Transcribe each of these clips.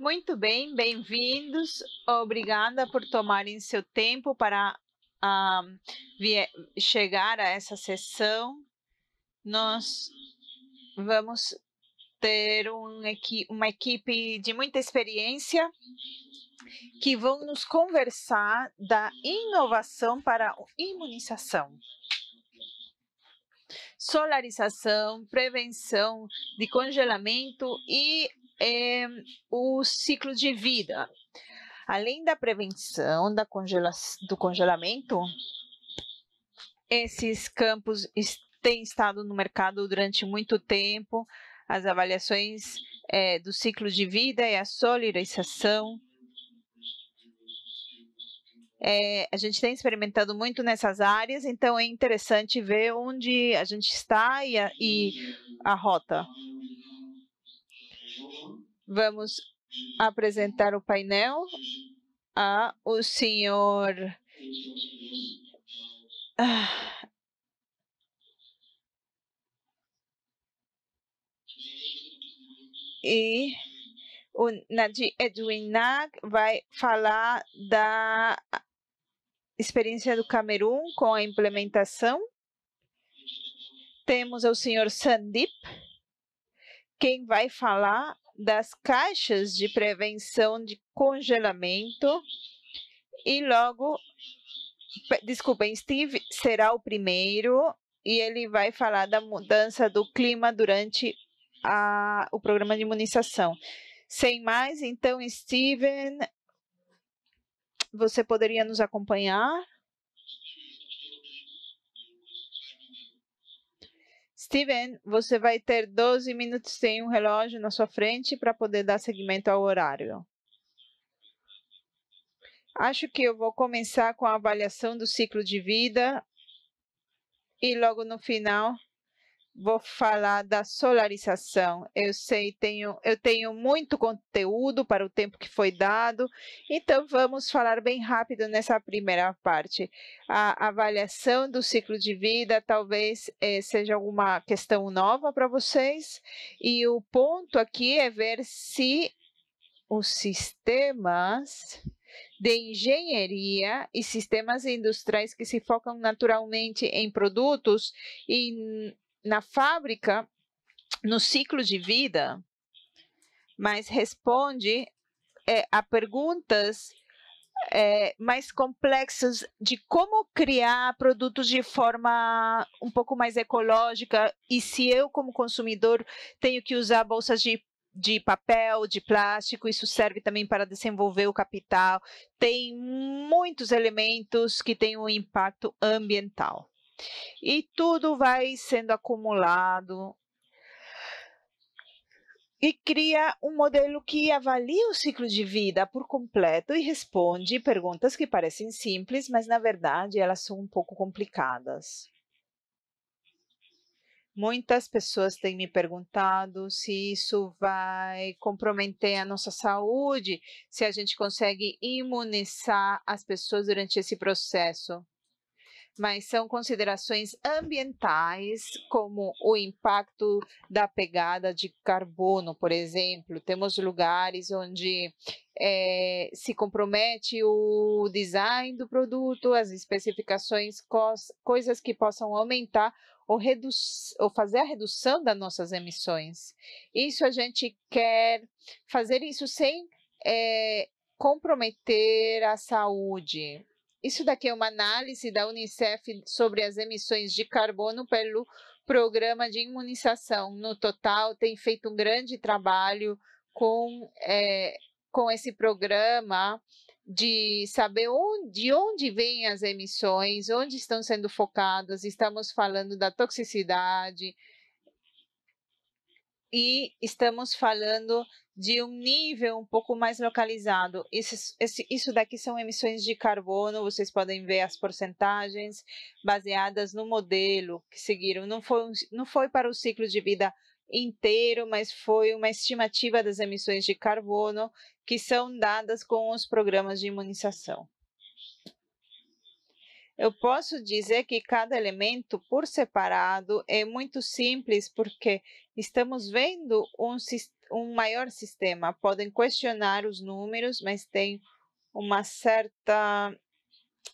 Muito bem, bem-vindos. Obrigada por tomarem seu tempo para ah, chegar a essa sessão. Nós vamos ter um equi uma equipe de muita experiência que vão nos conversar da inovação para imunização. Solarização, prevenção de congelamento e é o ciclo de vida. Além da prevenção da congela do congelamento, esses campos têm estado no mercado durante muito tempo. As avaliações é, do ciclo de vida e é a solidarização. É, eh, a gente tem experimentado muito nessas áreas, então é interessante ver onde a gente está e a, e a rota. Vamos apresentar o painel ao senhor ah, e o Nadir Edwin Nag vai falar da experiência do Camerun com a implementação. Temos o senhor Sandip, quem vai falar das caixas de prevenção de congelamento e logo, desculpem, Steve será o primeiro e ele vai falar da mudança do clima durante a, o programa de imunização. Sem mais, então, Steven, você poderia nos acompanhar? Steven, você vai ter 12 minutos sem um relógio na sua frente para poder dar seguimento ao horário. Acho que eu vou começar com a avaliação do ciclo de vida e logo no final vou falar da solarização. Eu sei, tenho, eu tenho muito conteúdo para o tempo que foi dado, então vamos falar bem rápido nessa primeira parte. A avaliação do ciclo de vida talvez eh, seja alguma questão nova para vocês, e o ponto aqui é ver se os sistemas de engenharia e sistemas industriais que se focam naturalmente em produtos e na fábrica, no ciclo de vida, mas responde é, a perguntas é, mais complexas de como criar produtos de forma um pouco mais ecológica e se eu, como consumidor, tenho que usar bolsas de de papel, de plástico, isso serve também para desenvolver o capital. Tem muitos elementos que têm um impacto ambiental. E tudo vai sendo acumulado e cria um modelo que avalia o ciclo de vida por completo e responde perguntas que parecem simples, mas na verdade elas são um pouco complicadas. Muitas pessoas têm me perguntado se isso vai comprometer a nossa saúde, se a gente consegue imunizar as pessoas durante esse processo mas são considerações ambientais, como o impacto da pegada de carbono, por exemplo. Temos lugares onde é, se compromete o design do produto, as especificações, coisas que possam aumentar ou, ou, fazer a redução das nossas emissões. Isso a gente quer fazer isso sem é, comprometer a saúde isso daqui é uma análise da Unicef sobre as emissões de carbono pelo programa de imunização. No total, tem feito um grande trabalho com, é, com esse programa de saber onde, de onde vêm as emissões, onde estão sendo focadas. Estamos falando da toxicidade, e estamos falando de um nível um pouco mais localizado. Isso, isso daqui são emissões de carbono, vocês podem ver as porcentagens baseadas no modelo que seguiram. Não foi, não foi para o ciclo de vida inteiro, mas foi uma estimativa das emissões de carbono que são dadas com os programas de imunização. Eu posso dizer que cada elemento por separado é muito simples porque estamos vendo um, um maior sistema. Podem questionar os números, mas tem uma certa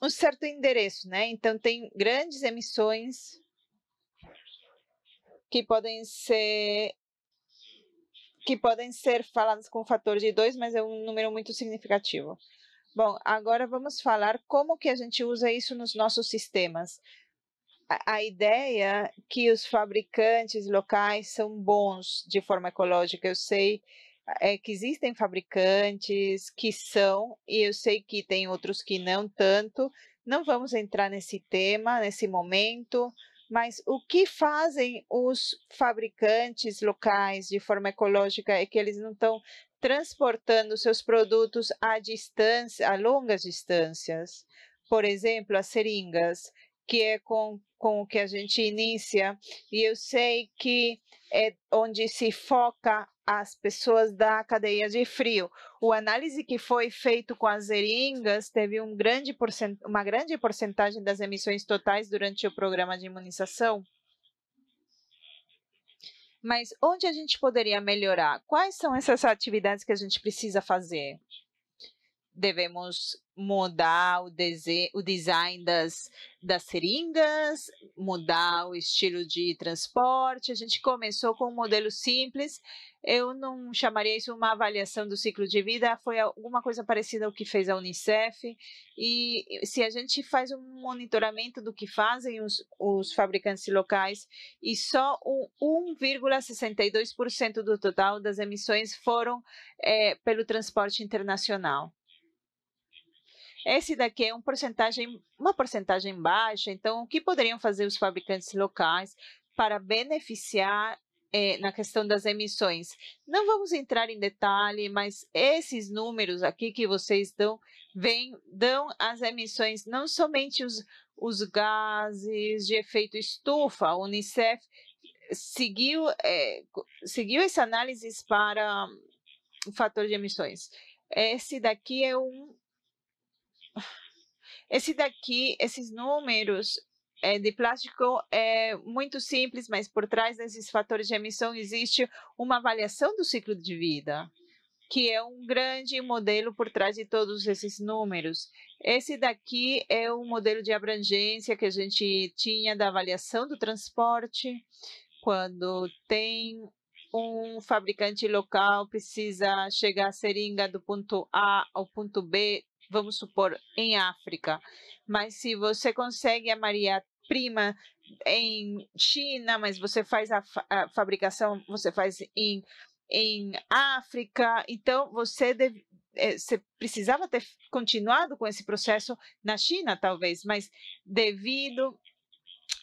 um certo endereço, né? Então tem grandes emissões que podem ser que podem ser faladas com fator de 2, mas é um número muito significativo. Bom, agora vamos falar como que a gente usa isso nos nossos sistemas. A, ideia que os fabricantes locais são bons de forma ecológica, eu sei é que existem fabricantes que são, e eu sei que tem outros que não tanto. Não vamos entrar nesse tema, nesse momento. Mas o que fazem os fabricantes locais de forma ecológica é que eles não estão transportando seus produtos a distância, a longas distâncias. Por exemplo, as seringas, que é com, com o que a gente inicia, e eu sei que é onde se foca as pessoas da cadeia de frio. O análise que foi feito com as eringas teve um grande porcent... uma grande porcentagem das emissões totais durante o programa de imunização. Mas onde a gente poderia melhorar? Quais são essas atividades que a gente precisa fazer? Devemos mudar o, o design das, das seringas, mudar o estilo de transporte. A gente começou com um modelo simples. Eu não chamaria isso uma avaliação do ciclo de vida, foi alguma coisa parecida ao que fez a Unicef. E se a gente faz um monitoramento do que fazem os, os fabricantes locais, e só 1,62% do total das emissões foram é, pelo transporte internacional. Esse daqui é um porcentagem, uma porcentagem baixa, então o que poderiam fazer os fabricantes locais para beneficiar eh, na questão das emissões? Não vamos entrar em detalhe, mas esses números aqui que vocês dão, vem, dão as emissões, não somente os, os gases de efeito estufa, a Unicef seguiu, é, seguiu essa análise para o fator de emissões. Esse daqui é um esse daqui, esses números é, de plástico é muito simples, mas por trás desses fatores de emissão existe uma avaliação do ciclo de vida, que é um grande modelo por trás de todos esses números. Esse daqui é o um modelo de abrangência que a gente tinha da avaliação do transporte, quando tem um fabricante local precisa chegar a seringa do ponto A ao ponto B vamos supor, em África. Mas se você consegue a Maria prima em China, mas você faz a, a fabricação, você faz em, em África, então você deve, eh, você precisava ter continuado com esse processo na China, talvez, mas devido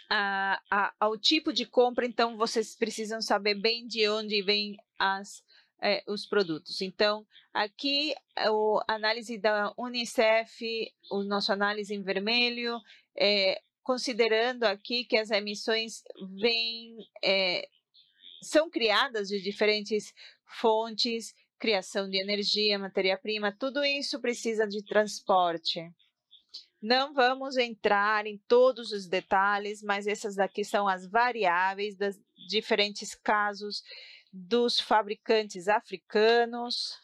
a, a, ao tipo de compra, então vocês precisam saber bem de onde vêm as é, os produtos. Então, aqui a eh, análise da Unicef, o nosso análise em vermelho, é, considerando aqui que as emissões vêm, é, são criadas de diferentes fontes, criação de energia, matéria-prima, tudo isso precisa de transporte. Não vamos entrar em todos os detalhes, mas essas daqui são as variáveis dos diferentes casos dos fabricantes africanos.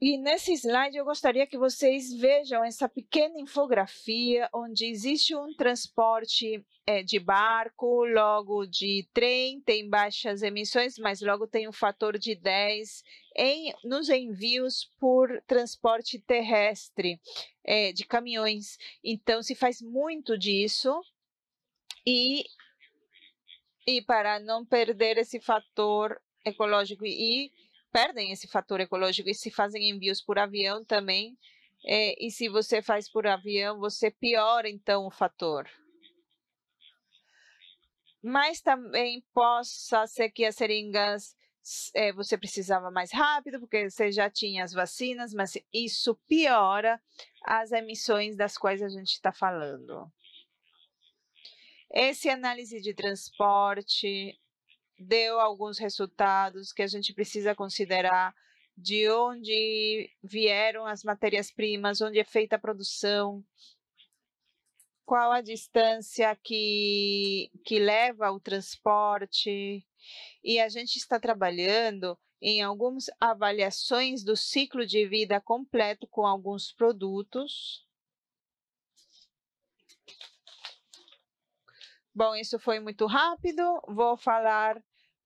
E nesse slide eu gostaria que vocês vejam essa pequena infografia onde existe um transporte é, de barco, logo de trem, tem baixas emissões, mas logo tem um fator de 10 em, nos envios por transporte terrestre é, de caminhões. Então se faz muito disso e e para não perder esse fator ecológico e perdem esse fator ecológico e se fazem envios por avião também é, e se você faz por avião você piora então o fator mas também possa ser que as seringas é, você precisava mais rápido porque você já tinha as vacinas mas isso piora as emissões das quais a gente está falando esse análise de transporte deu alguns resultados que a gente precisa considerar de onde vieram as matérias-primas, onde é feita a produção, qual a distância que, que leva o transporte. E a gente está trabalhando em algumas avaliações do ciclo de vida completo com alguns produtos Bom, isso foi muito rápido. Vou falar.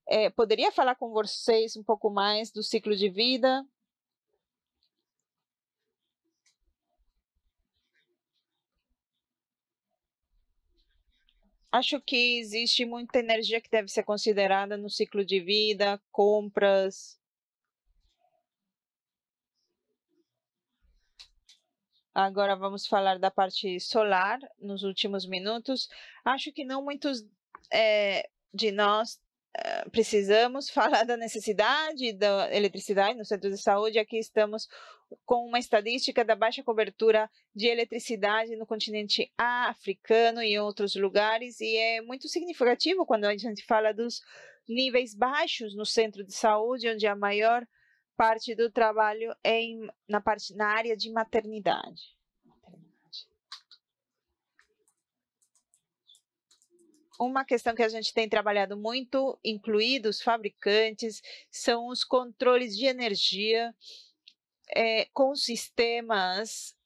É, poderia falar com vocês um pouco mais do ciclo de vida? Acho que existe muita energia que deve ser considerada no ciclo de vida, compras, Agora vamos falar da parte solar nos últimos minutos. Acho que não muitos é, de nós é, precisamos falar da necessidade da eletricidade no centro de saúde. Aqui estamos com uma estatística da baixa cobertura de eletricidade no continente africano e em outros lugares, e é muito significativo quando a gente fala dos níveis baixos no centro de saúde, onde a maior parte do trabalho é em, na, parte, na área de maternidade. Uma questão que a gente tem trabalhado muito, incluídos fabricantes, são os controles de energia é, com sistemas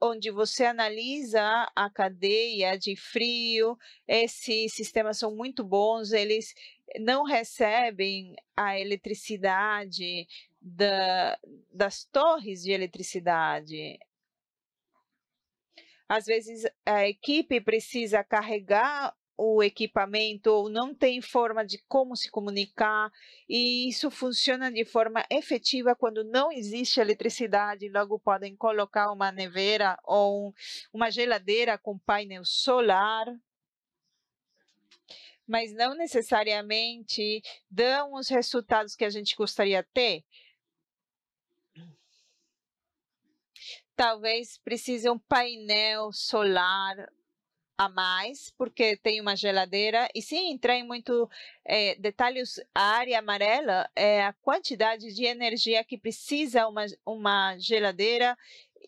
onde você analisa a cadeia de frio. Esses sistemas são muito bons, eles não recebem a eletricidade da, das torres de eletricidade. Às vezes, a equipe precisa carregar o equipamento ou não tem forma de como se comunicar, e isso funciona de forma efetiva quando não existe eletricidade. Logo, podem colocar uma neveira ou uma geladeira com painel solar mas não necessariamente dão os resultados que a gente gostaria de ter? Talvez precise um painel solar a mais, porque tem uma geladeira. E se entrar em muito é, detalhes, a área amarela é a quantidade de energia que precisa uma, uma geladeira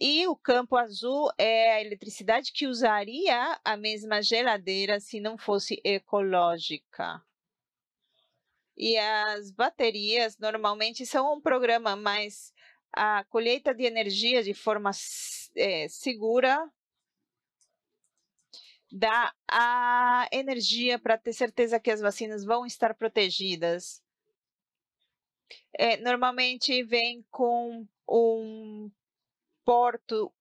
e o campo azul é a eletricidade que usaria a mesma geladeira se não fosse ecológica. E as baterias normalmente são um programa mais a colheita de energia de forma é, segura dá a energia para ter certeza que as vacinas vão estar protegidas. É, normalmente vem com um porto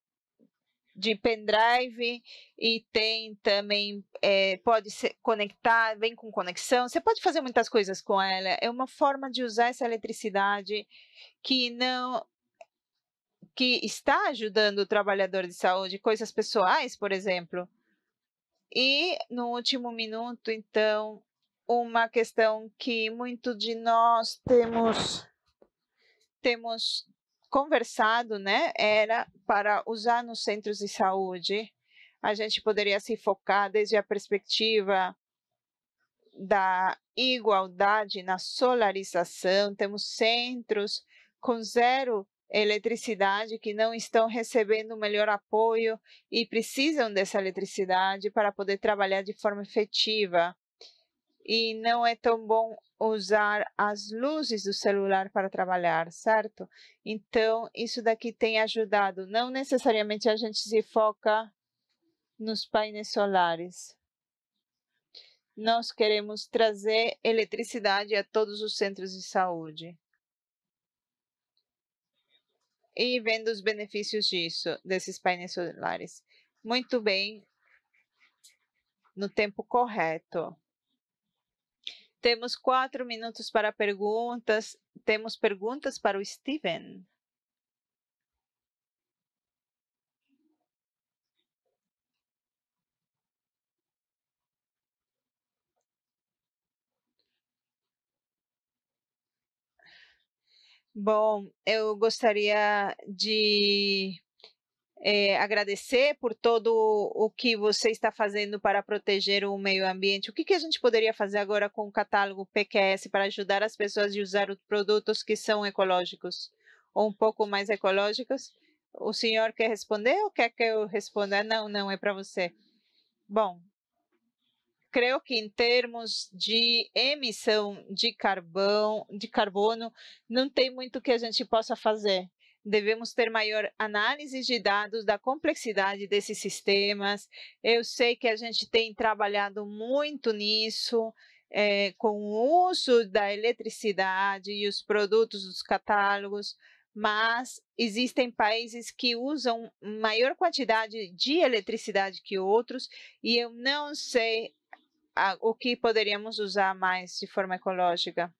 de pendrive e tem também é, pode se conectar vem com conexão você pode fazer muitas coisas com ela é uma forma de usar essa eletricidade que não que está ajudando o trabalhador de saúde coisas pessoais por exemplo e no último minuto então uma questão que muito de nós temos temos conversado, né, era para usar nos centros de saúde. A gente poderia se focar desde a perspectiva da igualdade na solarização. Temos centros com zero eletricidade que não estão recebendo o melhor apoio e precisam dessa eletricidade para poder trabalhar de forma efetiva e não é tão bom usar as luzes do celular para trabalhar, certo? Então, isso daqui tem ajudado. Não necessariamente a gente se foca nos painéis solares. Nós queremos trazer eletricidade a todos os centros de saúde. E vendo os benefícios disso, desses painéis solares. Muito bem, no tempo correto. Temos quatro minutos para perguntas. Temos perguntas para o Steven. Bom, eu gostaria de é, agradecer por todo o que você está fazendo para proteger o meio ambiente. O que, que a gente poderia fazer agora com o catálogo PQS para ajudar as pessoas a usar os produtos que são ecológicos ou um pouco mais ecológicos? O senhor quer responder ou quer que eu responda? Não, não, é para você. Bom, creio que em termos de emissão de carbono, de carbono, não tem muito que a gente possa fazer devemos ter maior análise de dados da complexidade desses sistemas. Eu sei que a gente tem trabalhado muito nisso. É, com o uso da eletricidade e os produtos dos catálogos, mas existem países que usam maior quantidade de eletricidade que outros e eu não sei a, o que poderíamos usar mais de forma ecológica.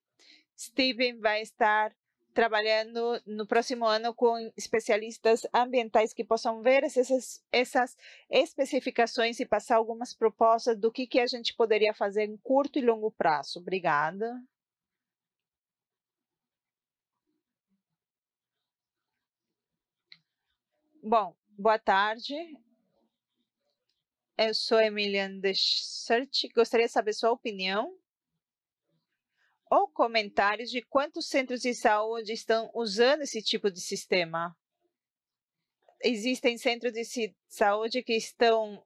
Steven vai estar trabalhando no próximo ano com especialistas ambientais que possam ver essas, essas especificações e passar algumas propostas do que, que a gente poderia fazer em curto e longo prazo. Obrigada. Bom, boa tarde. Eu sou Emiliane Deschert. Gostaria de saber sua opinião ou comentários de quantos centros de saúde estão usando esse tipo de sistema. Existem centros de saúde que estão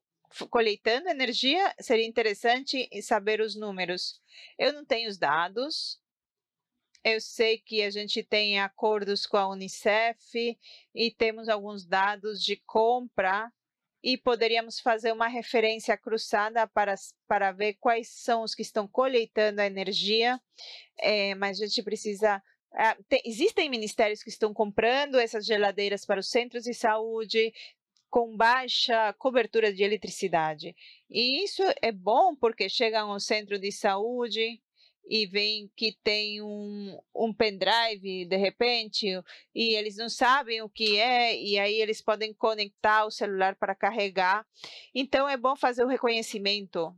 coletando energia? Seria interessante saber os números. Eu não tenho os dados. Eu sei que a gente tem acordos com a Unicef e temos alguns dados de compra e poderíamos fazer uma referência cruzada para, para ver quais são os que estão colheitando a energia, é, mas a gente precisa. É, tem, existem ministérios que estão comprando essas geladeiras para os centros de saúde com baixa cobertura de eletricidade. E isso é bom porque chegam ao centro de saúde, e vem que tem um, um pendrive de repente e eles não sabem o que é e aí eles podem conectar o celular para carregar. Então é bom fazer o reconhecimento.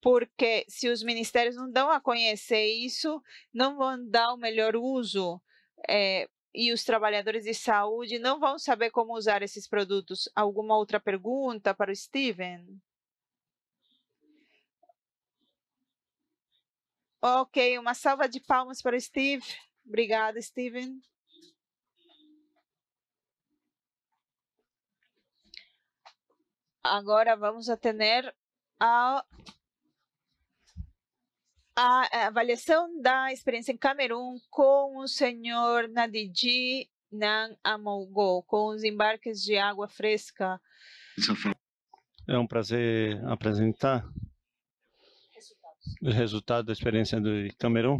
Porque se os ministérios não dão a conhecer isso, não vão dar o melhor uso é, e os trabalhadores de saúde não vão saber como usar esses produtos. Alguma outra pergunta para o Steven? Ok, uma salva de palmas para o Steve. Obrigada, Steven. Agora vamos atender a, a avaliação da experiência em Camerún com o senhor Nadiji Nan Amogô, com os embarques de água fresca. É um prazer apresentar o resultado da experiência do Camerun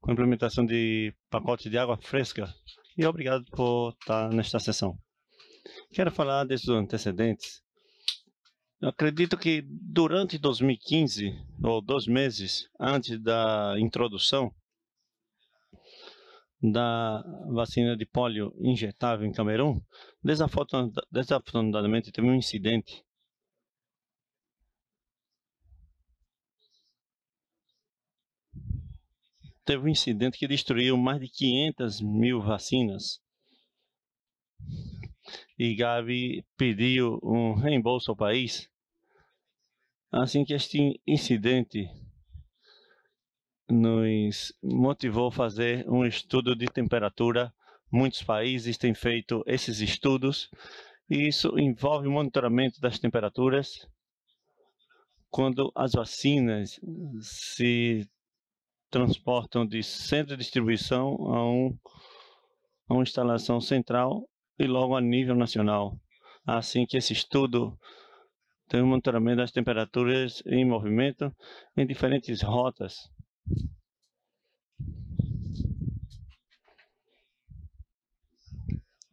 com a implementação de pacote de água fresca. E obrigado por estar nesta sessão. Quero falar desses antecedentes. Eu acredito que durante 2015, ou dois meses antes da introdução da vacina de polio injetável em Camerun, desafortunadamente teve um incidente teve um incidente que destruiu mais de 500 mil vacinas. E Gavi pediu um reembolso ao país. Assim que este incidente nos motivou a fazer um estudo de temperatura. Muitos países têm feito esses estudos e isso envolve o monitoramento das temperaturas quando as vacinas se transportam de centro de distribuição a, um, a uma instalação central e logo a nível nacional. Assim que esse estudo tem um monitoramento das temperaturas em movimento em diferentes rotas.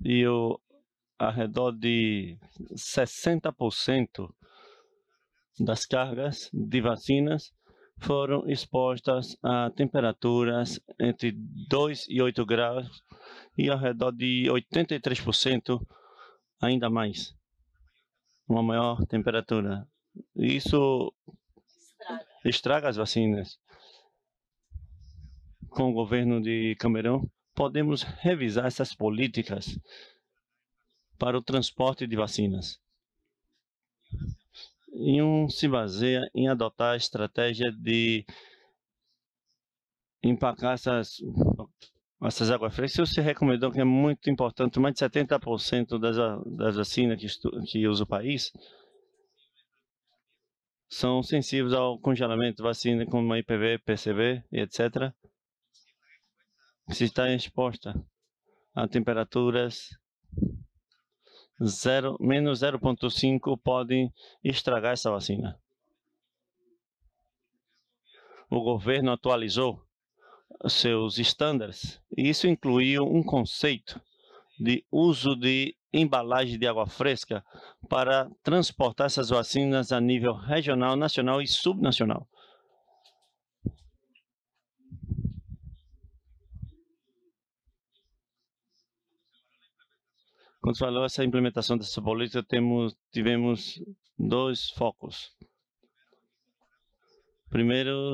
E o, ao redor de 60% das cargas de vacinas foram expostas a temperaturas entre 2 e 8 graus e ao redor de 83% ainda mais, uma maior temperatura. Isso estraga, estraga as vacinas. Com o governo de Camerão, podemos revisar essas políticas para o transporte de vacinas e um se baseia em adotar a estratégia de empacar essas, essas águas frescas. Se se recomendou que é muito importante, mais de 70% das, das vacinas que, que usa o país são sensíveis ao congelamento, vacina como a IPV, PCV e etc. Se está exposta a temperaturas 0, menos 0,5 podem estragar essa vacina. O governo atualizou seus estándares e isso incluiu um conceito de uso de embalagem de água fresca para transportar essas vacinas a nível regional, nacional e subnacional. Quando falou essa implementação dessa política, temos, tivemos dois focos. Primeiro,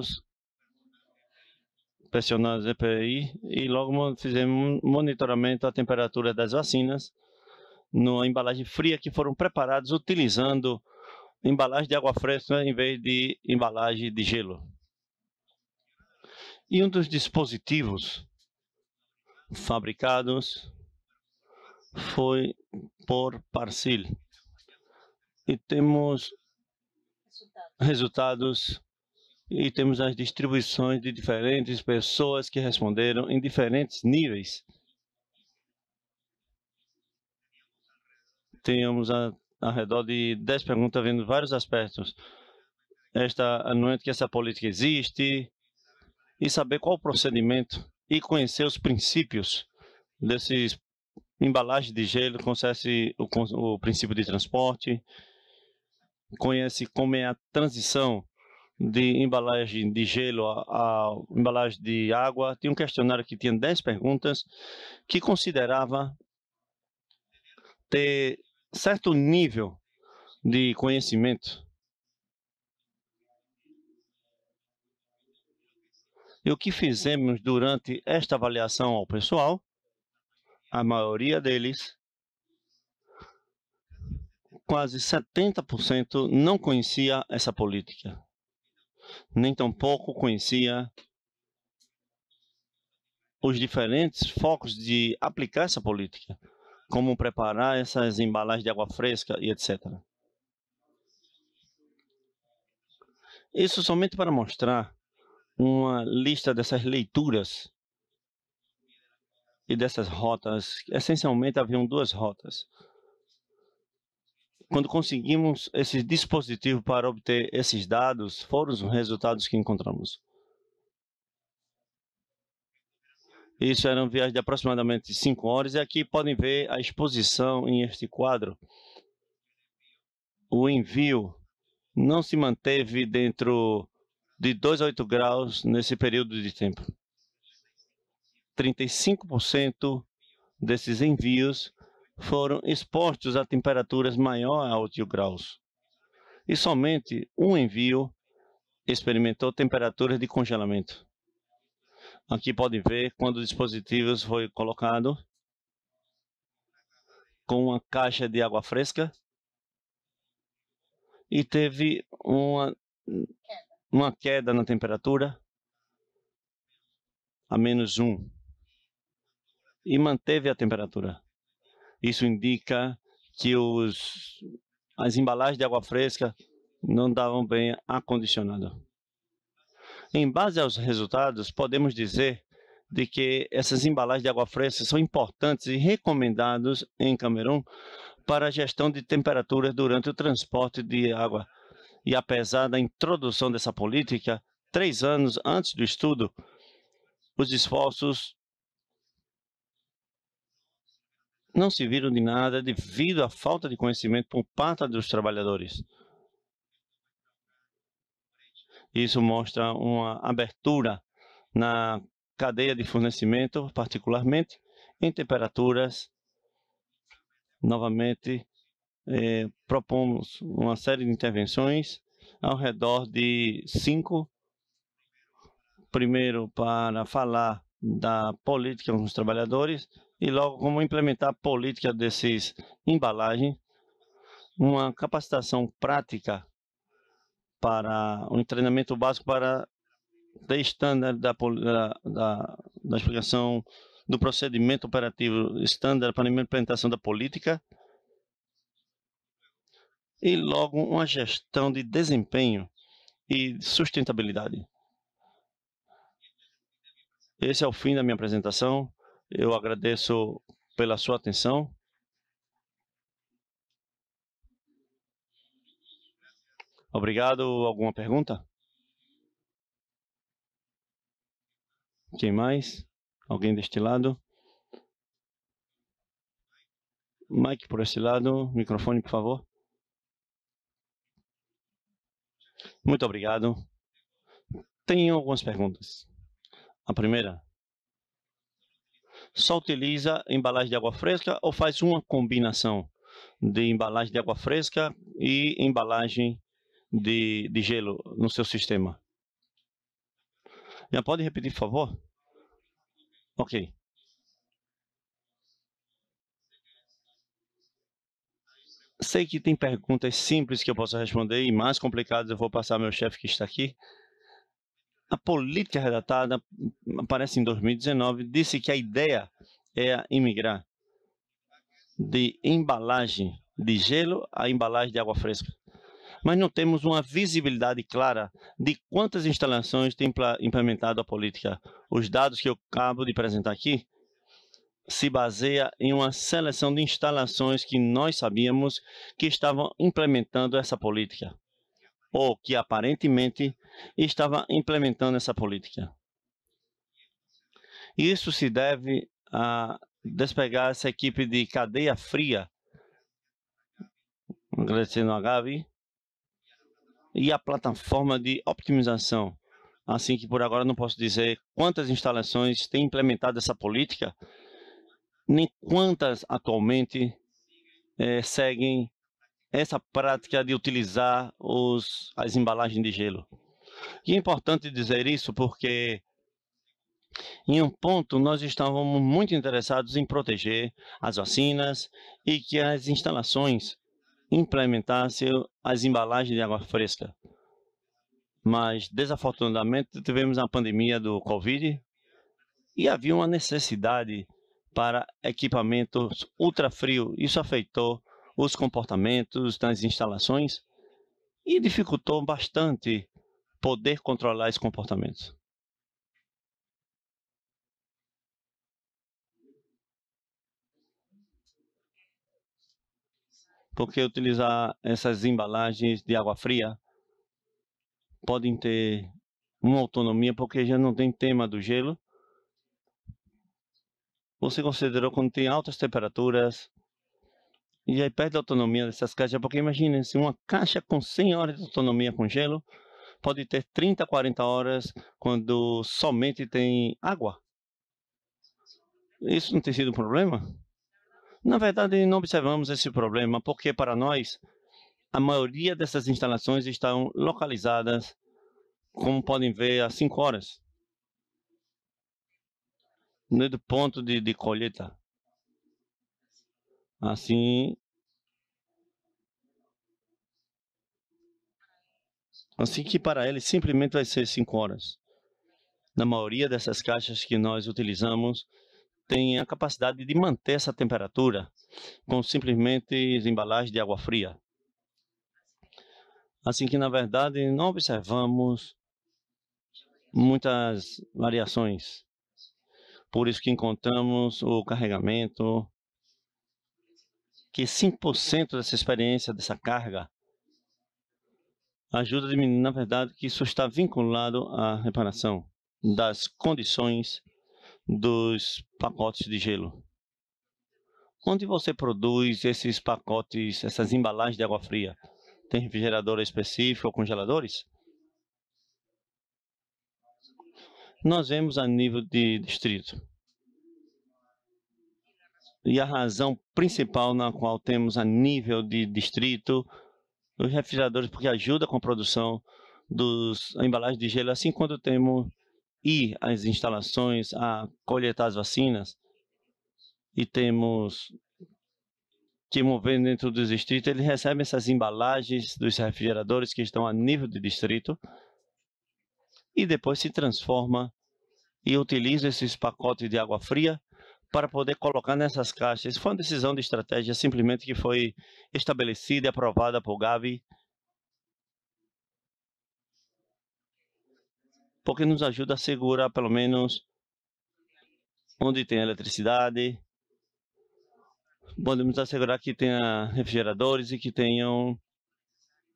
pressionar os EPI e logo fizemos monitoramento da temperatura das vacinas numa embalagem fria que foram preparados utilizando embalagem de água fresca em vez de embalagem de gelo. E um dos dispositivos fabricados foi por Parcil. E temos resultados e temos as distribuições de diferentes pessoas que responderam em diferentes níveis. Temos a, ao redor de 10 perguntas vendo vários aspectos. Esta, no que essa política existe, e saber qual o procedimento e conhecer os princípios desses embalagem de gelo, conhece o, o princípio de transporte, conhece como é a transição de embalagem de gelo a, a, embalagem de água. Tinha um questionário que tinha 10 perguntas que considerava ter certo nível de conhecimento. E o que fizemos durante esta avaliação ao pessoal a maioria deles, quase 70%, não conhecia essa política, nem tampouco conhecia os diferentes focos de aplicar essa política, como preparar essas embalagens de água fresca e etc. Isso somente para mostrar uma lista dessas leituras e dessas rotas, essencialmente haviam duas rotas. Quando conseguimos esse dispositivo para obter esses dados, foram os resultados que encontramos. Isso era um viagem de aproximadamente 5 horas e aqui podem ver a exposição em este quadro. O envio não se manteve dentro de 2 a 8 graus nesse período de tempo. 35% desses envios foram expostos a temperaturas maior a 8 graus. E somente um envio experimentou temperaturas de congelamento. Aqui podem ver quando o dispositivo foi colocado com uma caixa de água fresca e teve uma, uma queda na temperatura a menos 1 e manteve a temperatura. Isso indica que os, as embalagens de água fresca não davam bem acondicionado. Em base aos resultados, podemos dizer de que essas embalagens de água fresca são importantes e recomendadas em Camerun para a gestão de temperaturas durante o transporte de água. E apesar da introdução dessa política, três anos antes do estudo, os esforços não se viram de nada devido à falta de conhecimento por parte dos trabalhadores. Isso mostra uma abertura na cadeia de fornecimento, particularmente em temperaturas. Novamente, eh, propomos uma série de intervenções ao redor de cinco. Primeiro, para falar da política com os trabalhadores, e logo como implementar a política desses embalagens, uma capacitação prática para um treinamento básico para ter estándar da, da, da explicação do procedimento operativo estándar para a implementação da política e logo uma gestão de desempenho e sustentabilidade. Esse é o fim da minha apresentação. Eu agradeço pela sua atenção. Obrigado. Alguma pergunta? Quem mais? Alguém deste lado? Mike por esse lado, microfone, por favor. Muito obrigado. Tenho algumas perguntas. A primeira só utiliza embalagem de água fresca ou faz uma combinação de embalagem de água fresca e embalagem de, de gelo no seu sistema? Já pode repetir, por favor? Ok. Sei que tem perguntas simples que eu posso responder e mais complicadas eu vou passar ao meu chefe que está aqui. A política redatada, aparece em 2019, disse que a ideia é imigrar de embalagem de gelo a embalagem de água fresca. Mas não temos uma visibilidade clara de quantas instalações tem implementado a política. Os dados que eu acabo de apresentar aqui se baseia em uma seleção de instalações que nós sabíamos que estavam implementando essa política, ou que aparentemente e estava implementando essa política. Isso se deve a despegar essa equipe de cadeia fria, agradecendo a Gavi, e a plataforma de optimização. Assim que por agora não posso dizer quantas instalações têm implementado essa política, nem quantas atualmente é, seguem essa prática de utilizar os, as embalagens de gelo. E é importante dizer isso porque, em um ponto, nós estávamos muito interessados em proteger as vacinas e que as instalações implementassem as embalagens de água fresca. Mas, desafortunadamente, tivemos a pandemia do Covid e havia uma necessidade para equipamentos ultrafrio. Isso afetou os comportamentos das instalações e dificultou bastante poder controlar esse comportamento. Porque utilizar essas embalagens de água fria podem ter uma autonomia, porque já não tem tema do gelo. Você considerou quando tem altas temperaturas, e aí perde a autonomia dessas caixas, porque imagine se uma caixa com 100 horas de autonomia com gelo, pode ter 30, 40 horas quando somente tem água. Isso não tem sido um problema? Na verdade, não observamos esse problema, porque para nós, a maioria dessas instalações estão localizadas, como podem ver, a 5 horas é do ponto de, de colheita. Assim, Assim que para ele simplesmente vai ser 5 horas. Na maioria dessas caixas que nós utilizamos, tem a capacidade de manter essa temperatura com simplesmente embalagens de água fria. Assim que, na verdade, não observamos muitas variações. Por isso que encontramos o carregamento, que 5% dessa experiência, dessa carga, ajuda diminuindo, na verdade, que isso está vinculado à reparação das condições dos pacotes de gelo. Onde você produz esses pacotes, essas embalagens de água fria? Tem refrigerador específico ou congeladores? Nós vemos a nível de distrito. E a razão principal na qual temos a nível de distrito dos refrigeradores, porque ajuda com a produção dos embalagens de gelo, assim quando temos ir às instalações a coletar as vacinas e temos que mover dentro dos distritos, eles recebem essas embalagens dos refrigeradores que estão a nível de distrito e depois se transforma e utiliza esses pacotes de água fria para poder colocar nessas caixas. foi uma decisão de estratégia simplesmente que foi estabelecida e aprovada por Gavi, porque nos ajuda a segurar pelo menos onde tem eletricidade, podemos assegurar que tenha refrigeradores e que tenham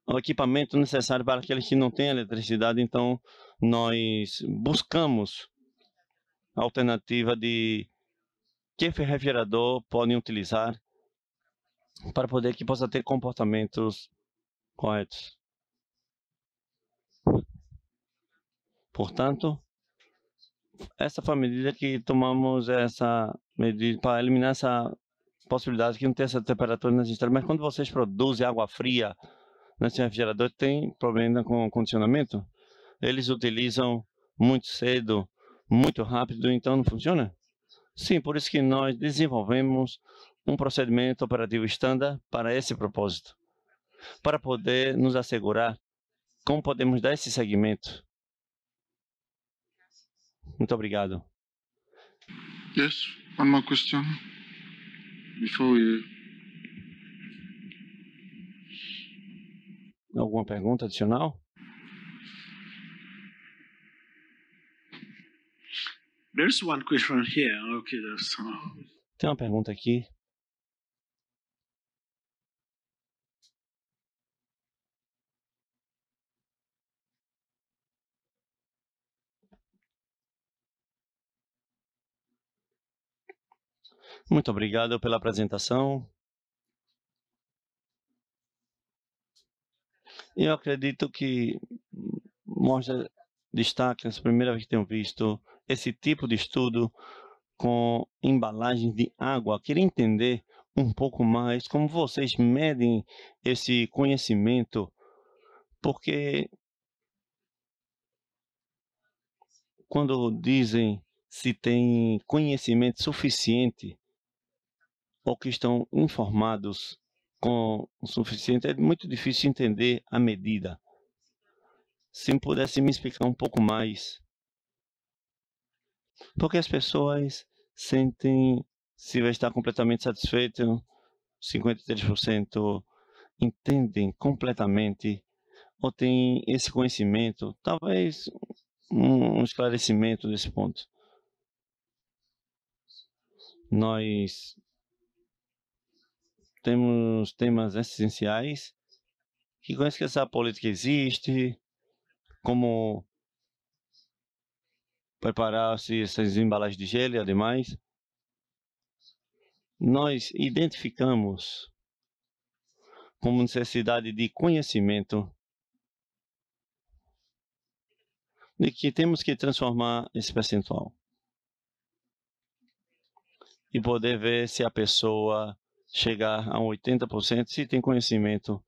o equipamento necessário para aqueles que não têm eletricidade. Então, nós buscamos a alternativa de que refrigerador podem utilizar para poder que possa ter comportamentos corretos. Portanto, essa foi a medida que tomamos essa medida para eliminar essa possibilidade que não tem essa temperatura nas instalações. Mas quando vocês produzem água fria nesse refrigerador, tem problema com o condicionamento? Eles utilizam muito cedo, muito rápido, então não funciona? Sim, por isso que nós desenvolvemos um procedimento operativo estándar para esse propósito, para poder nos assegurar como podemos dar esse segmento. Muito obrigado. Yes, one more question before we... Alguma pergunta adicional? There's one question here. Okay, there's Tem uma pergunta aqui. Muito obrigado pela apresentação. Eu acredito que mostra destaque nessa é primeira vez que tenho visto esse tipo de estudo com embalagens de água. Queria entender um pouco mais como vocês medem esse conhecimento, porque quando dizem se tem conhecimento suficiente ou que estão informados com o suficiente, é muito difícil entender a medida. Se pudesse me explicar um pouco mais. Porque as pessoas sentem se vai estar completamente satisfeito, 53% entendem completamente ou têm esse conhecimento, talvez um esclarecimento desse ponto. Nós temos temas essenciais que conhecem que essa política existe, como preparar assim, essas embalagens de gelo e ademais. Nós identificamos como necessidade de conhecimento de que temos que transformar esse percentual e poder ver se a pessoa chegar a 80% se tem conhecimento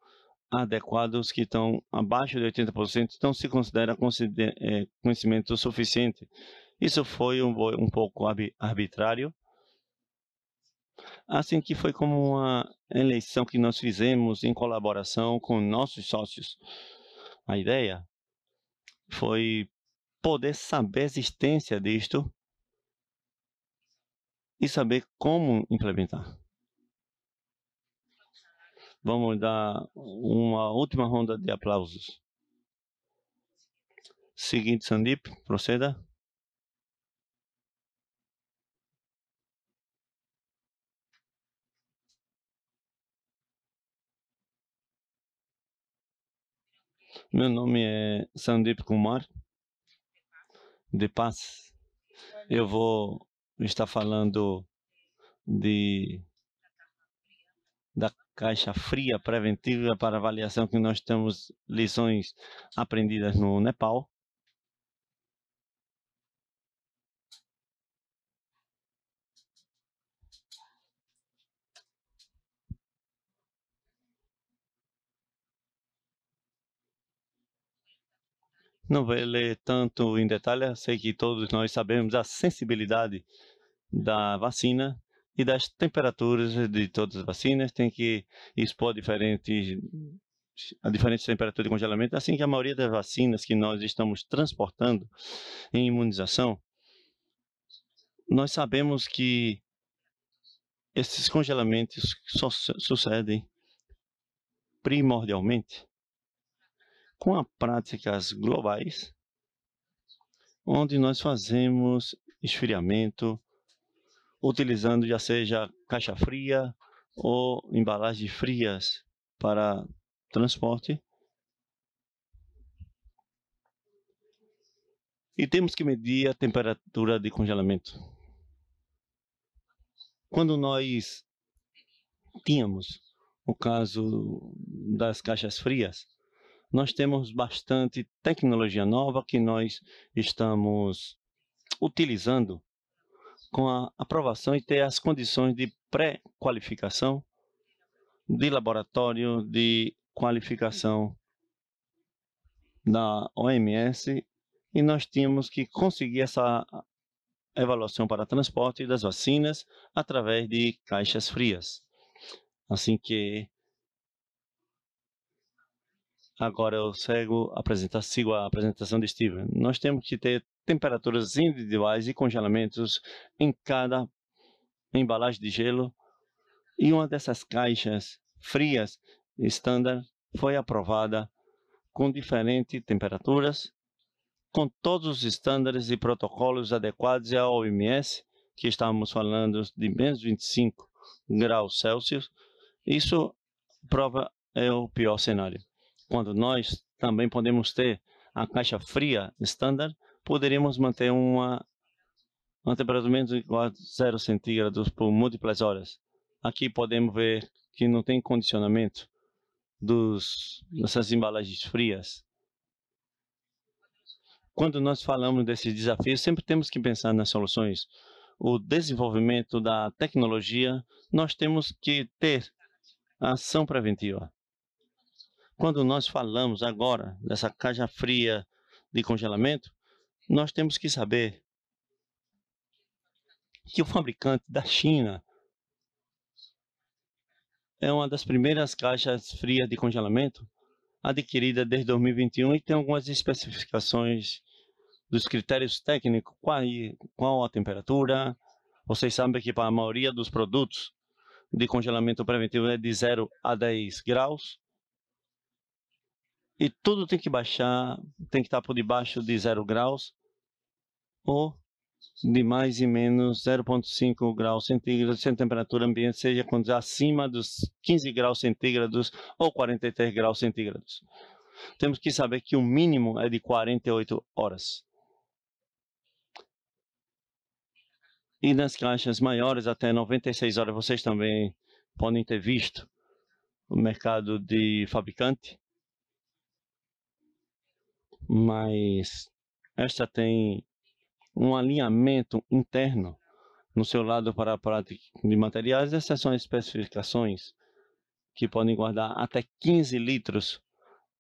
adequados que estão abaixo de 80%, então se considera é, conhecimento suficiente. Isso foi um, um pouco arbitrário. Assim que foi como uma eleição que nós fizemos em colaboração com nossos sócios. A ideia foi poder saber a existência disto e saber como implementar. Vamos dar uma última ronda de aplausos. Seguinte, Sandip, proceda. Meu nome é Sandip Kumar, de Paz. Eu vou estar falando de da caixa fria preventiva para avaliação que nós temos lições aprendidas no Nepal. Não vou ler tanto em detalhe, sei que todos nós sabemos a sensibilidade da vacina e das temperaturas de todas as vacinas, tem que expor diferentes a diferentes temperaturas de congelamento, assim que a maioria das vacinas que nós estamos transportando em imunização, nós sabemos que esses congelamentos só sucedem primordialmente com as práticas globais, onde nós fazemos esfriamento, utilizando já seja caixa fria ou embalagens frias para transporte. E temos que medir a temperatura de congelamento. Quando nós tínhamos o caso das caixas frias, nós temos bastante tecnologia nova que nós estamos utilizando com a aprovação e ter as condições de pré-qualificação, de laboratório, de qualificação da OMS e nós tínhamos que conseguir essa evaluação para transporte das vacinas através de caixas frias. Assim que Agora eu sigo a, sigo a apresentação de Steven. Nós temos que ter temperaturas individuais e congelamentos em cada embalagem de gelo. E uma dessas caixas frias estándar foi aprovada com diferentes temperaturas, com todos os estándares e protocolos adequados à OMS, que estávamos falando de menos 25 graus Celsius. Isso prova é o pior cenário quando nós também podemos ter a caixa fria estándar, poderíamos manter uma, uma temperatura menos igual a 0 centígrados por múltiplas horas. Aqui podemos ver que não tem condicionamento dos, dessas embalagens frias. Quando nós falamos desses desafios, sempre temos que pensar nas soluções. O desenvolvimento da tecnologia, nós temos que ter ação preventiva quando nós falamos agora dessa caixa fria de congelamento, nós temos que saber que o fabricante da China é uma das primeiras caixas frias de congelamento adquirida desde 2021 e tem algumas especificações dos critérios técnicos, qual, qual a temperatura. Vocês sabem que para a maioria dos produtos de congelamento preventivo é de 0 a 10 graus e tudo tem que baixar, tem que estar por debaixo de zero graus ou de mais e menos 0,5 graus centígrados se a temperatura ambiente seja quando acima dos 15 graus centígrados ou 43 graus centígrados. Temos que saber que o mínimo é de 48 horas. E nas caixas maiores, até 96 horas, vocês também podem ter visto o mercado de fabricante mas esta tem um alinhamento interno no seu lado para a prática de materiais. Essas são especificações que podem guardar até 15 litros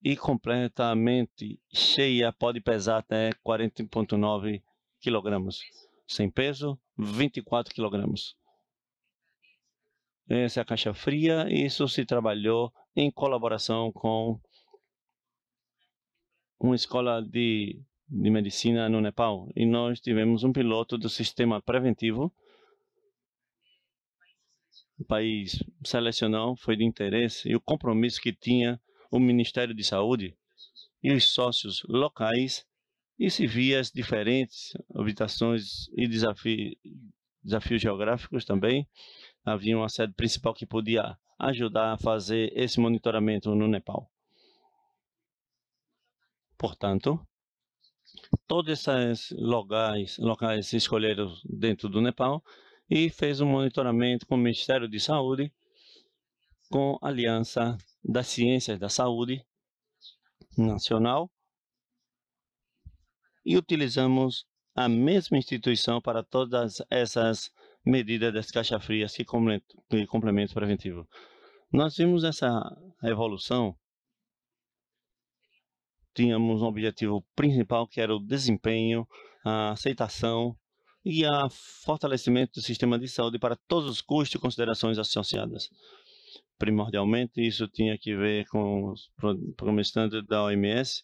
e completamente cheia pode pesar até 40,9 kg. Sem peso, 24 kg. Essa é a caixa fria isso se trabalhou em colaboração com uma escola de, de medicina no Nepal e nós tivemos um piloto do sistema preventivo. O país selecionou, foi de interesse e o compromisso que tinha o Ministério de Saúde e os sócios locais e se via as diferentes habitações e desafios, desafios geográficos também. Havia uma sede principal que podia ajudar a fazer esse monitoramento no Nepal. Portanto, todos esses locais, locais escolheram dentro do Nepal e fez um monitoramento com o Ministério de Saúde, com a Aliança das Ciências da Saúde Nacional e utilizamos a mesma instituição para todas essas medidas das caixas frias que complemento preventivo. Nós vimos essa evolução tínhamos um objetivo principal que era o desempenho, a aceitação e o fortalecimento do sistema de saúde para todos os custos e considerações associadas. Primordialmente, isso tinha que ver com os programas standard da OMS,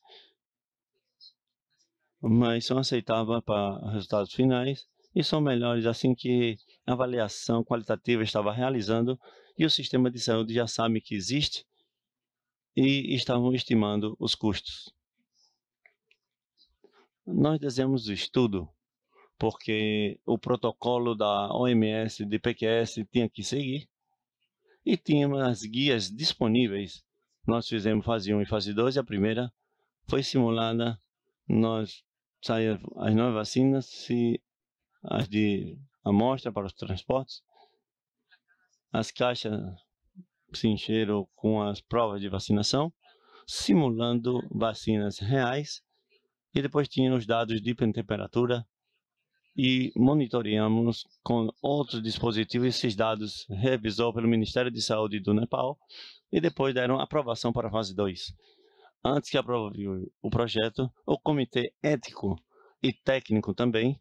mas são aceitáveis para resultados finais e são melhores assim que a avaliação qualitativa estava realizando e o sistema de saúde já sabe que existe e estavam estimando os custos. Nós fizemos o estudo porque o protocolo da OMS de PQS tinha que seguir e tínhamos as guias disponíveis. Nós fizemos fase 1 e fase 2, a primeira foi simulada, nós saímos as novas vacinas, se as de amostra para os transportes, as caixas se encheram com as provas de vacinação, simulando vacinas reais e depois tinha os dados de temperatura e monitoreamos com outros dispositivos esses dados, revisou pelo Ministério de Saúde do Nepal e depois deram aprovação para a fase 2. Antes que aprove o projeto, o comitê ético e técnico também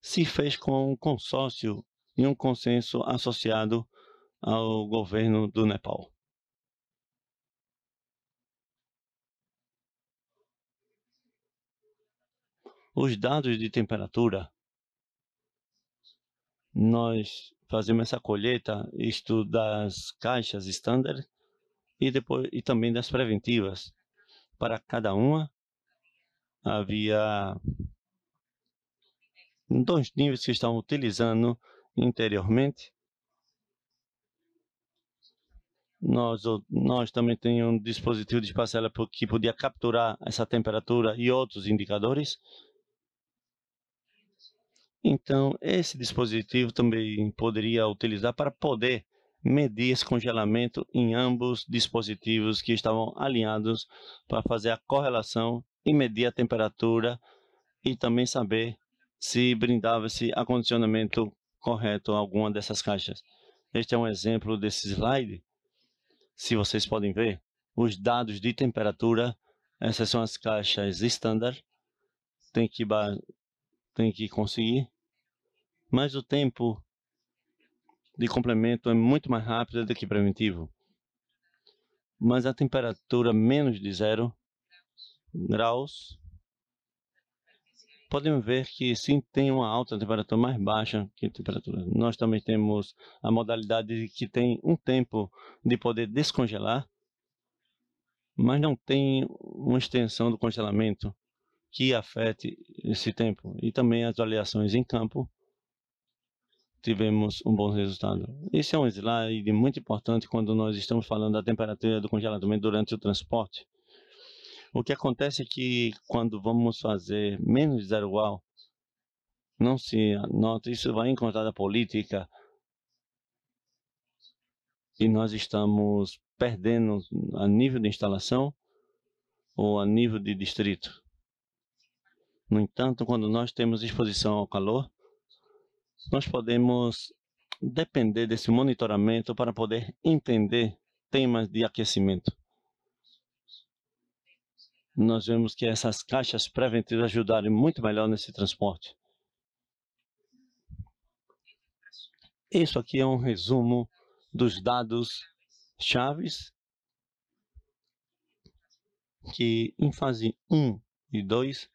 se fez com um consórcio e um consenso associado ao governo do Nepal. os dados de temperatura. Nós fazemos essa colheita, isto das caixas standard e, depois, e também das preventivas. Para cada uma, havia dois níveis que estavam utilizando interiormente. Nós, nós também temos um dispositivo de parcela que podia capturar essa temperatura e outros indicadores. Então, esse dispositivo também poderia utilizar para poder medir esse congelamento em ambos dispositivos que estavam alinhados para fazer a correlação e medir a temperatura e também saber se brindava-se acondicionamento correto a alguma dessas caixas. Este é um exemplo desse slide. Se vocês podem ver, os dados de temperatura, essas são as caixas standard, tem que, tem que conseguir mas o tempo de complemento é muito mais rápido do que preventivo. Mas a temperatura menos de zero graus, podem ver que sim tem uma alta temperatura mais baixa que a temperatura. Nós também temos a modalidade que tem um tempo de poder descongelar, mas não tem uma extensão do congelamento que afete esse tempo. E também as avaliações em campo tivemos um bom resultado. Esse é um slide muito importante quando nós estamos falando da temperatura do congelamento durante o transporte. O que acontece é que quando vamos fazer menos de zero igual, não se nota, isso vai encontrar a política e nós estamos perdendo a nível de instalação ou a nível de distrito. No entanto, quando nós temos exposição ao calor, nós podemos depender desse monitoramento para poder entender temas de aquecimento. Nós vemos que essas caixas preventivas ajudaram muito melhor nesse transporte. Isso aqui é um resumo dos dados chaves que em fase 1 e 2,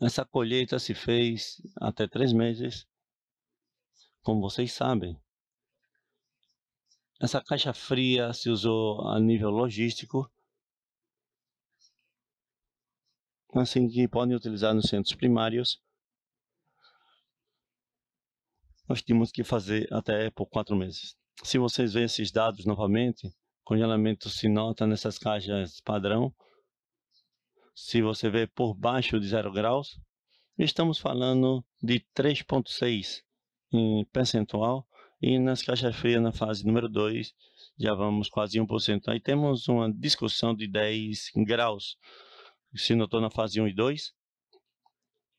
essa colheita se fez até três meses como vocês sabem. Essa caixa fria se usou a nível logístico, assim que podem utilizar nos centros primários. Nós tínhamos que fazer até por quatro meses. Se vocês verem esses dados novamente, congelamento se nota nessas caixas padrão. Se você vê por baixo de zero graus, estamos falando de 3.6 em percentual e nas caixas frias na fase número 2 já vamos quase 1%. Aí temos uma discussão de 10 graus, se notou na fase 1 e 2.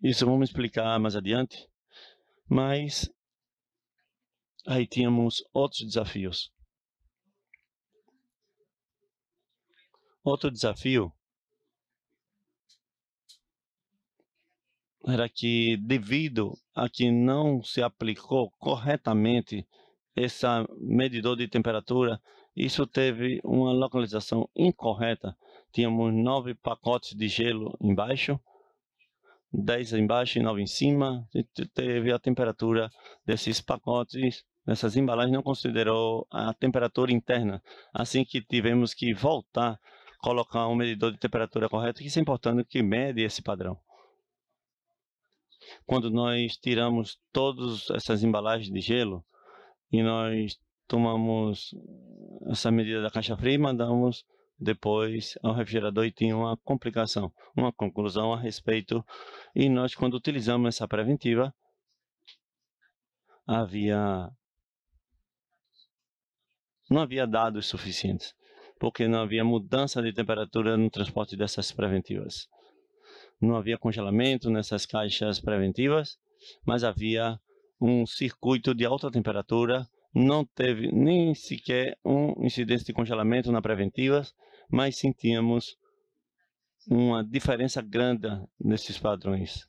Isso vamos explicar mais adiante. Mas aí tínhamos outros desafios. Outro desafio era que devido a que não se aplicou corretamente esse medidor de temperatura, isso teve uma localização incorreta. Tínhamos nove pacotes de gelo embaixo, dez embaixo e nove em cima. E teve a temperatura desses pacotes, dessas embalagens, não considerou a temperatura interna. Assim que tivemos que voltar, colocar um medidor de temperatura correto, que isso é importante que mede esse padrão. Quando nós tiramos todas essas embalagens de gelo e nós tomamos essa medida da caixa fria e mandamos depois ao refrigerador e tinha uma complicação, uma conclusão a respeito. E nós, quando utilizamos essa preventiva, havia não havia dados suficientes, porque não havia mudança de temperatura no transporte dessas preventivas não havia congelamento nessas caixas preventivas, mas havia um circuito de alta temperatura, não teve nem sequer um incidente de congelamento na preventivas, mas sentíamos uma diferença grande nesses padrões.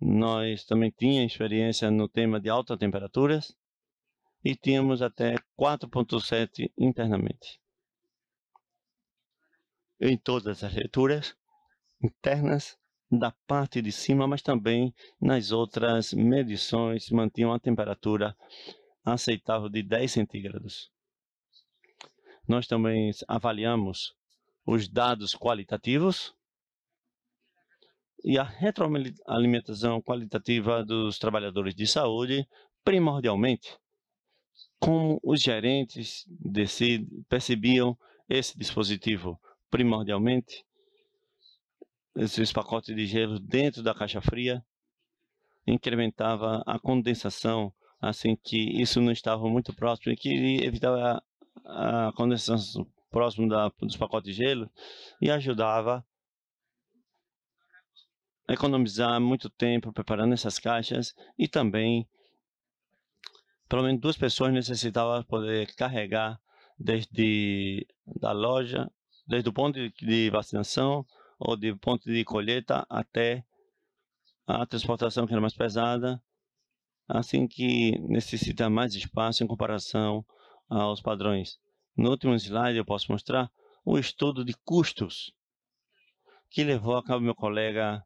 Nós também tínhamos experiência no tema de altas temperaturas e tínhamos até 4.7 internamente. Em todas as leituras, internas da parte de cima, mas também nas outras medições mantinham a temperatura aceitável de 10 centígrados. Nós também avaliamos os dados qualitativos e a retroalimentação qualitativa dos trabalhadores de saúde, primordialmente, como os gerentes percebiam esse dispositivo, primordialmente, esses pacotes de gelo dentro da caixa fria incrementava a condensação, assim que isso não estava muito próximo e que evitava a, a condensação próximo da, dos pacotes de gelo e ajudava a economizar muito tempo preparando essas caixas e também pelo menos duas pessoas necessitavam poder carregar desde da loja, desde o ponto de, de vacinação ou de ponto de colheita até a transportação que era mais pesada, assim que necessita mais espaço em comparação aos padrões. No último slide eu posso mostrar o estudo de custos que levou a cabo meu colega.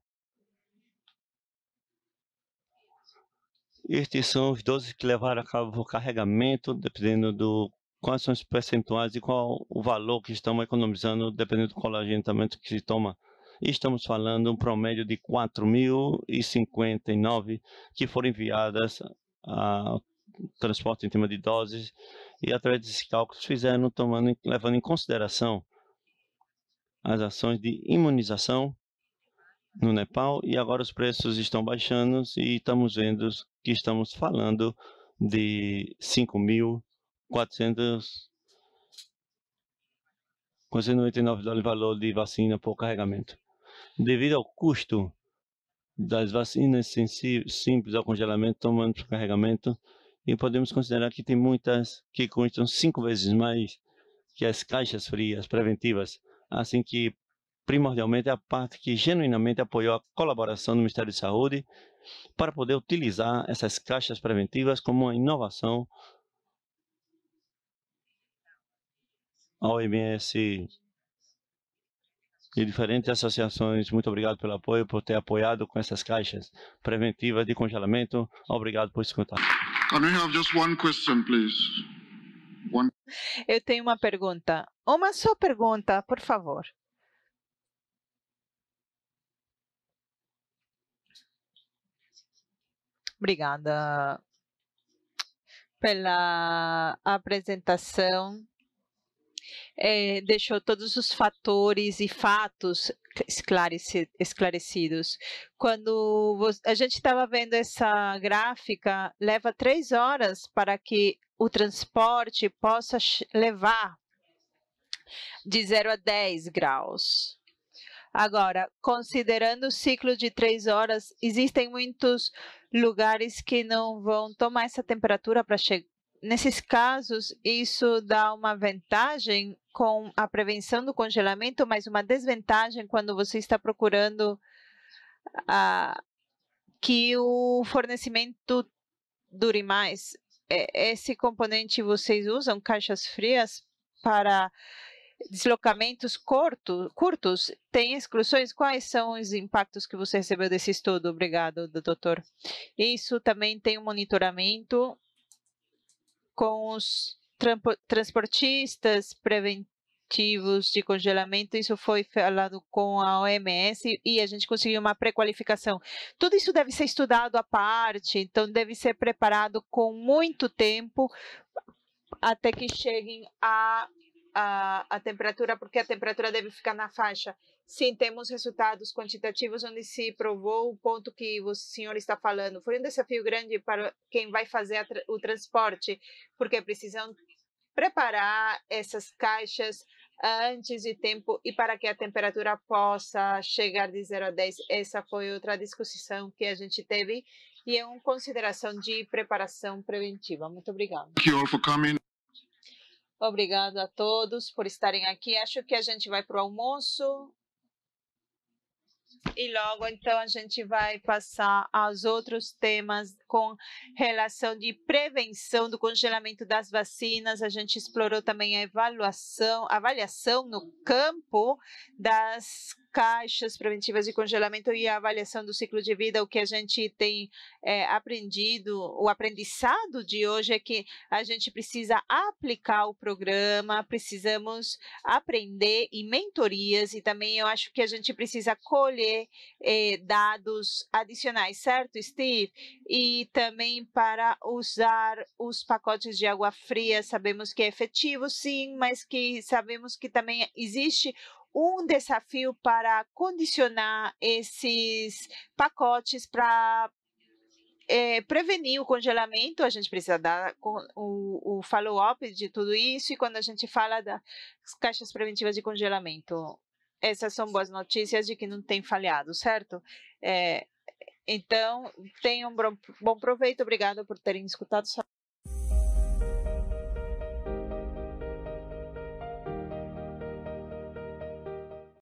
Estes são os 12 que levaram a cabo o carregamento, dependendo do quais são os percentuais e qual o valor que estamos economizando, dependendo do colantamento que se toma estamos falando um promédio de 4.059 que foram enviadas ao transporte em tema de doses e através desses cálculos fizeram tomando, levando em consideração as ações de imunização no Nepal e agora os preços estão baixando e estamos vendo que estamos falando de 5.499 dólares valor de vacina por carregamento. Devido ao custo das vacinas simples ao congelamento, tomando carregamento, e podemos considerar que tem muitas que custam cinco vezes mais que as caixas frias preventivas, assim que primordialmente a parte que genuinamente apoiou a colaboração do Ministério de Saúde para poder utilizar essas caixas preventivas como uma inovação. A OMS e diferentes associações. Muito obrigado pelo apoio, por ter apoiado com essas caixas preventivas de congelamento. Obrigado por escutar. Can Eu tenho uma pergunta. Uma só pergunta, por favor. Obrigada pela apresentação é, deixou todos os fatores e fatos esclarecidos. Quando a gente estava vendo essa gráfica, leva três horas para que o transporte possa levar de 0 a 10 graus. Agora, considerando o ciclo de três horas, existem muitos lugares que não vão tomar essa temperatura para chegar. Nesses casos, isso dá uma vantagem com a prevenção do congelamento, mas uma desvantagem quando você está procurando ah, que o fornecimento dure mais. É, esse componente vocês usam caixas frias para deslocamentos curto, curtos? Tem exclusões? Quais são os impactos que você recebeu desse estudo? Obrigado, doutor. Isso também tem um monitoramento com os transportistas preventivos de congelamento, isso foi falado com a OMS e a gente conseguiu uma pré-qualificação. Tudo isso deve ser estudado à parte, então deve ser preparado com muito tempo até que cheguem a a, a temperatura, porque a temperatura deve ficar na faixa. Sim, temos resultados quantitativos onde se provou o ponto que o senhor está falando. Foi um desafio grande para quem vai fazer tra o transporte, porque precisam preparar essas caixas antes de tempo e para que a temperatura possa chegar de 0 a 10. Essa foi outra discussão que a gente teve e é uma consideração de preparação preventiva. Muito obrigada. Obrigado a todos por estarem aqui. Acho que a gente vai para o almoço. E logo então a gente vai passar aos outros temas com relação de prevenção do congelamento das vacinas. A gente explorou também a avaliação no campo das caixas preventivas de congelamento e a avaliação do ciclo de vida, o que a gente tem é, aprendido, o aprendizado de hoje é que a gente precisa aplicar o programa, precisamos aprender em mentorias e também eu acho que a gente precisa colher é, dados adicionais, certo, Steve? E também para usar os pacotes de água fria, sabemos que é efetivo, sim, mas que sabemos que também existe um desafio para condicionar esses pacotes para é, eh, prevenir o congelamento, a gente precisa dar o, o follow-up de tudo isso, e quando a gente fala das caixas preventivas de congelamento, essas são boas notícias de que não tem falhado, certo? É, então, tenham um bom proveito, obrigada por terem escutado.